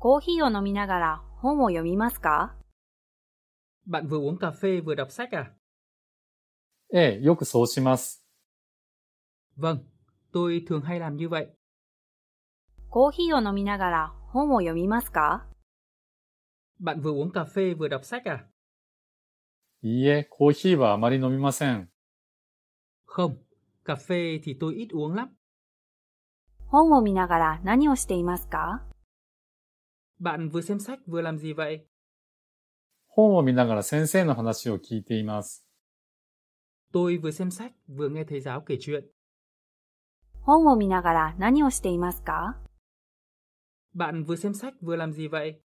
コーヒーを飲みながら本を読みますか Bạn vừa uống cà phê vừa đọc sách à? ええ、よくそうします。Vâng, tôi thường hay làm như vậy. コーヒーを飲みながら本を読みますか Bạn vừa uống cà phê vừa đọc sách à? いいえ、コーヒーはあまり飲みません。Không, cà phê thì tôi ít uống lắm. 本を見ながら何をしていますか Bạn vừa xem sách vừa làm gì vậy? 本を見ながら先生の話を聞いています。Tôi vừa xem sách vừa nghe thầy giáo kể chuyện. 本を見ながら何をしていますか Bạn vừa xem sách vừa làm gì vậy?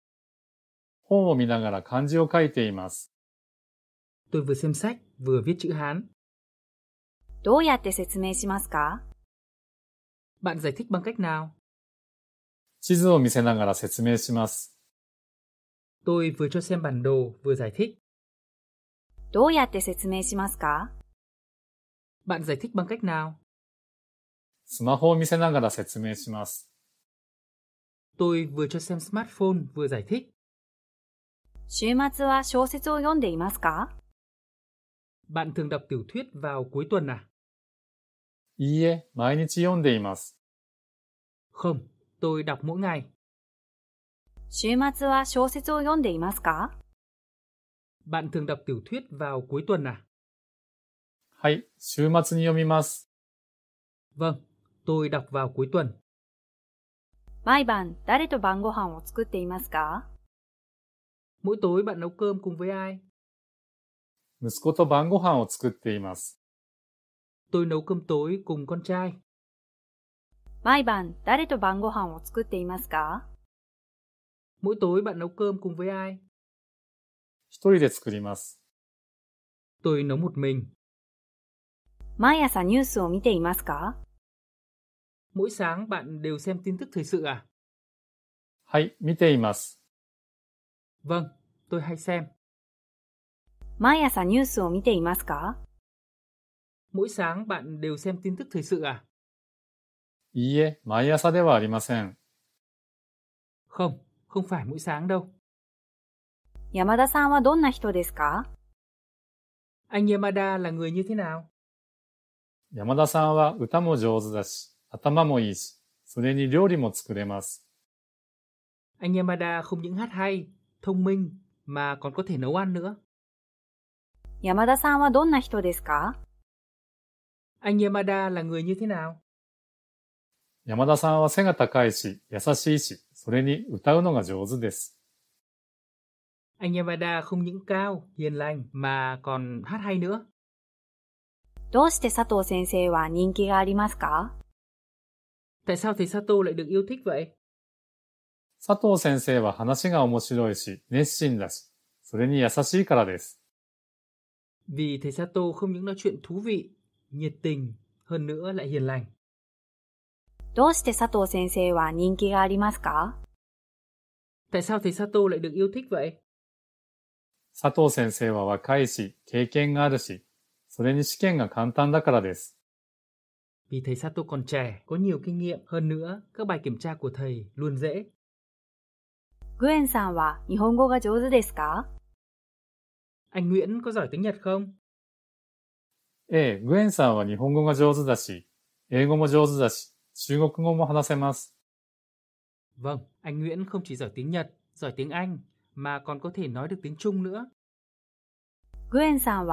本を見ながら漢字を書いています。Tôi vừa xem sách vừa viết chữ Hán. どうやって説明しますか Bạn giải thích bằng cách nào? 地図を見せながら説明します。Tôi vừa cho xem bản đồ vừa giải thích. どうやって説明しますか Bạn giải thích bằng cách nào? スマホを見せながら説明します。Tôi vừa cho xem smartphone vừa giải thích. 週末は小説を読んでいますか Bạn thường đọc tiểu thuyết vào cuối tuần à? いいえ、毎日読んでいます。Không, Tôi đọc mỗi ngày. 週末は小説を読んでいますか Bạn thường đọc tiểu thuyết vào cuối tuần à? はい、週末に読みます。Vâng, tôi đọc vào cuối tuần. Mỗi 毎晩、誰と晩ご飯を作っていますか Mỗi tối bạn nấu cơm cùng với ai? 息子と晩ご飯を作っています。Tôi nấu cơm tối cùng con trai. 毎晩誰と晩ご飯を作っていますか Mỗi tối bạn nấu cơm cùng với ai? 一人で作ります。Tôi nấu một mình. 毎朝ニュースを見ていますか Mỗi sáng bạn đều xem tin tức thời sự à? はい、見ています。Vâng, tôi hay xem. 毎朝ニュースを見ていますか Mỗi sáng bạn đều xem tin tức thời sự à? いいえ、毎朝ではありません。Không, không phải mỗi sáng đâu. 山田さんはどんな人ですか Anh Yamada là người như thế nào? 山田さんは歌も上手だし、頭もいいし、それに料理も作れます。Anh Yamada không những hát hay, thông minh mà còn có thể nấu ăn nữa. yamada Anh Yamada là người như thế nào? 山田さんは背が高いし、優しいし、それに歌うのが上手です。Anh Yamada không những cao, hiền lành mà còn hát hay nữa. どうして佐藤先生は人気がありますか Tại sao thầy Sato lại được yêu thích vậy? 佐藤先生は話が面白いし、熱心だし、それに優しいからです。Vì thầy Sato không những nói chuyện thú vị, nhiệt tình, hơn nữa lại hiền lành. どうして佐藤先生は人気がありますか Tại s a t h lại được yêu thích vậy? 佐藤先生は若いし、経験があるし、それに試験が簡単だからです。Vì thầy Sato còn trẻ, có nhiều kinh nghiệm, hơn nữa, các bài kiểm tra của thầy luôn dễ. Guen さんは日本語が上手ですか Anh Nguyễn có giỏi tiếng Nhật không? ええ、グエンさんは日本語が上手だし、英語も上手だし、中国語も話せます。Vâng, anh Nguyễn không chỉ giỏi tiếng Nhật, giỏi tiếng Anh mà còn có thể nói được tiếng Trung nữa. Guen san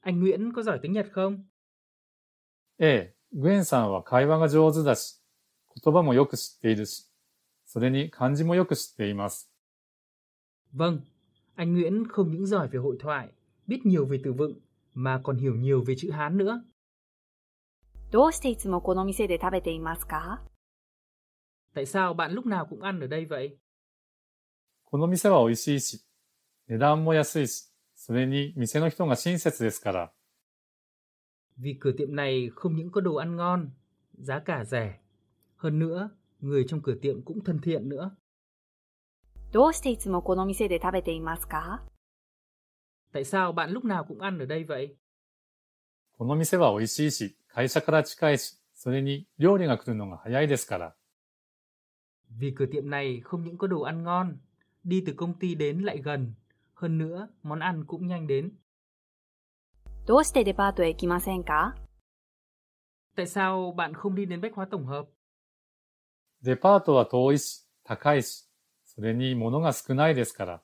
Anh Nguyễn có giỏi tiếng Nhật không? Eh, Guen san anh Nguyễn không những giỏi về hội thoại, biết nhiều về từ vựng mà còn hiểu nhiều về chữ Hán nữa. どうしていつもこの店で食べていますか Tại sao bạn lúc nào cũng ăn ở đây vậy? この店は美味しいし、値段も安いし、それに店の人が親切ですから。Vì cửa tiệm này không những có đồ ăn ngon, giá cả rẻ, hơn nữa, người trong cửa tiệm cũng thân thiện nữa. どうしていつもこの店で食べていますか Tại sao bạn lúc nào cũng ăn ở đây vậy? この店は美味しいし、会社から近いし、それに料理が来るのが早いですから。Vì cửa tiệm này không những có đồ ăn ngon, đi từ công ty đến lại gần, hơn nữa món ăn cũng nhanh đến. どうしてデパートへ行きませんか Tại sao bạn không đi đến bách hóa tổng hợp? デパートは遠いし、高いし、それに物が少ないですから。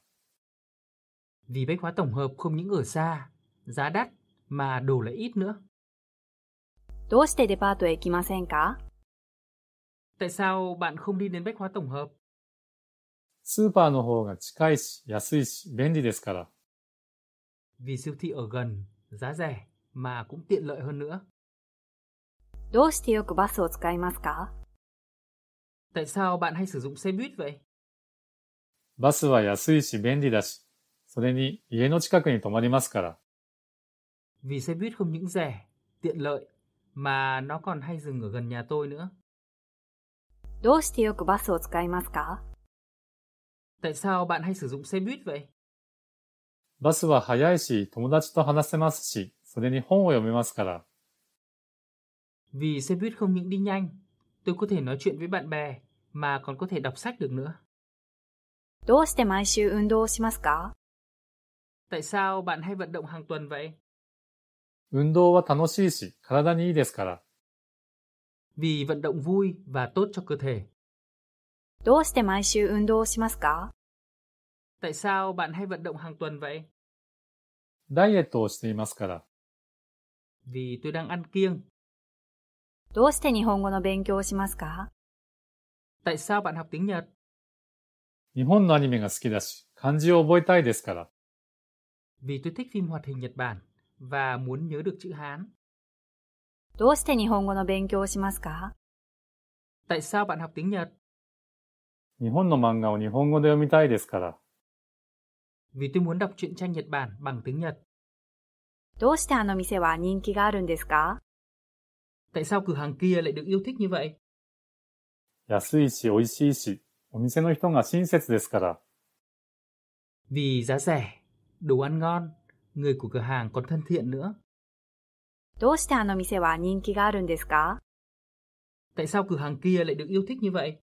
Vì bách hóa tổng hợp không những ở xa, giá đắt mà đồ lại ít nữa. どうしてデパートへ行きませんか Tại sao bạn không đi đến bách hóa tổng hợp? スーパーの方が近いし、安いし、便利ですから。Vì siêu thị ở gần, giá rẻ, mà cũng tiện lợi hơn nữa. どうしてよくバスを使いますか Tại sao bạn hay sử dụng xe buýt vậy? バスは安いし便利だし、それに家の近くに泊まりますから。Vì xe buýt không những rẻ, tiện lợi mà nó còn hay dừng ở gần nhà tôi nữa. どうしてよくバスを使いますか Tại sao bạn hay sử dụng xe buýt vậy? バスは早いし、友達と話せますし、それに本を読めますから。Vì xe buýt không những đi nhanh, tôi có thể nói chuyện với bạn bè mà còn có thể đọc sách được nữa. どうして毎週運動をしますか Tại sao bạn hay vận động hàng tuần vậy? 運動は楽しいし、体にいいですから。Vì vận động vui và tốt cho cơ thể. どうして毎週運動をしますか Tại sao bạn hay vận động hàng tuần vậy? ダイエットをしていますから。Vì tôi đang ăn kiêng. どうして日本語の勉強をしますか Tại sao bạn học tiếng Nhật? 日本のアニメが好きだし、漢字を覚えたいですから。Vì tôi thích phim hoạt hình Nhật Bản. và muốn nhớ được chữ Hán. どうして日本語の勉強をしますか Tại sao bạn học tiếng Nhật? 日本の漫画を日本語で読みたいですから。Vì tôi muốn đọc truyện tranh Nhật Bản bằng tiếng Nhật. どうしてあの店は人気があるんですか Tại sao cửa hàng kia lại được yêu thích như vậy? 安いし美味しいし、お店の人が親切ですから。Vì giá rẻ, đồ ăn ngon người của cửa hàng còn thân thiện nữa. Tại sao cửa hàng kia lại được yêu thích như vậy?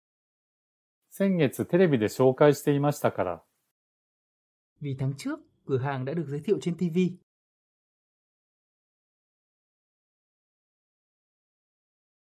Vì tháng trước, cửa hàng đã được giới thiệu trên TV.